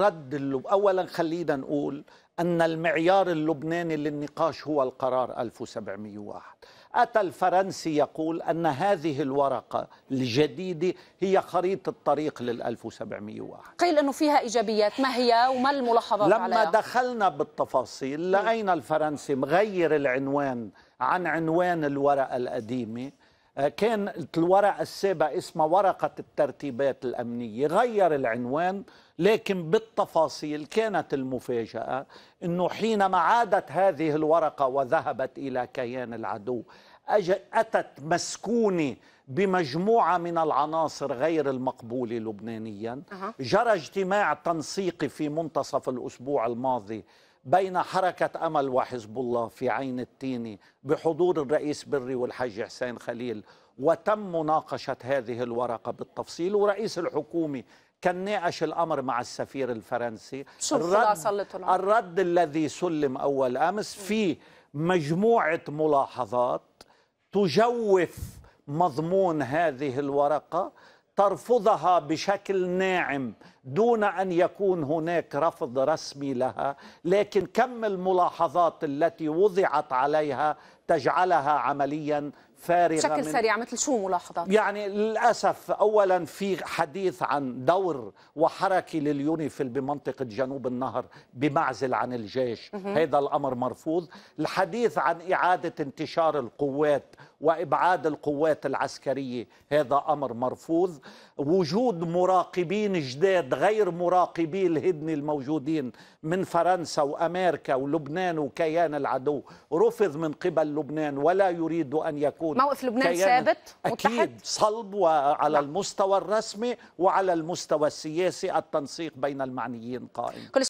الرد اللي اولا خلينا نقول ان المعيار اللبناني للنقاش هو القرار 1701 اتى الفرنسي يقول ان هذه الورقه الجديده هي خريطه الطريق لل 1701 قيل انه فيها ايجابيات ما هي وما الملاحظات لما عليها؟ دخلنا بالتفاصيل لقينا الفرنسي مغير العنوان عن عنوان الورقه القديمه آه، كان الورق السابق اسمه ورقة الترتيبات الأمنية غير العنوان لكن بالتفاصيل كانت المفاجأة أنه حينما عادت هذه الورقة وذهبت إلى كيان العدو أتت مسكونة بمجموعة من العناصر غير المقبولة لبنانيا جرى اجتماع تنسيقي في منتصف الأسبوع الماضي بين حركة أمل وحزب الله في عين التين بحضور الرئيس بري والحاج حسين خليل وتم مناقشة هذه الورقة بالتفصيل ورئيس الحكومة كان ناقش الأمر مع السفير الفرنسي الرد, الرد الذي سلم أول أمس في مجموعة ملاحظات تجوف مضمون هذه الورقة ترفضها بشكل ناعم دون ان يكون هناك رفض رسمي لها لكن كم الملاحظات التي وضعت عليها تجعلها عمليا فارغه بشكل سريع مثل شو ملاحظات؟ يعني للاسف اولا في حديث عن دور وحركه لليونيفيل بمنطقه جنوب النهر بمعزل عن الجيش، هذا الامر مرفوض، الحديث عن اعاده انتشار القوات وابعاد القوات العسكريه هذا امر مرفوض، وجود مراقبين جداد غير مراقبي الهدنه الموجودين من فرنسا وامريكا ولبنان وكيان العدو رفض من قبل لبنان ولا يريد أن يكون موقف لبنان ثابت أكيد صلب وعلى المستوى الرسمي وعلى المستوى السياسي التنسيق بين المعنيين قائم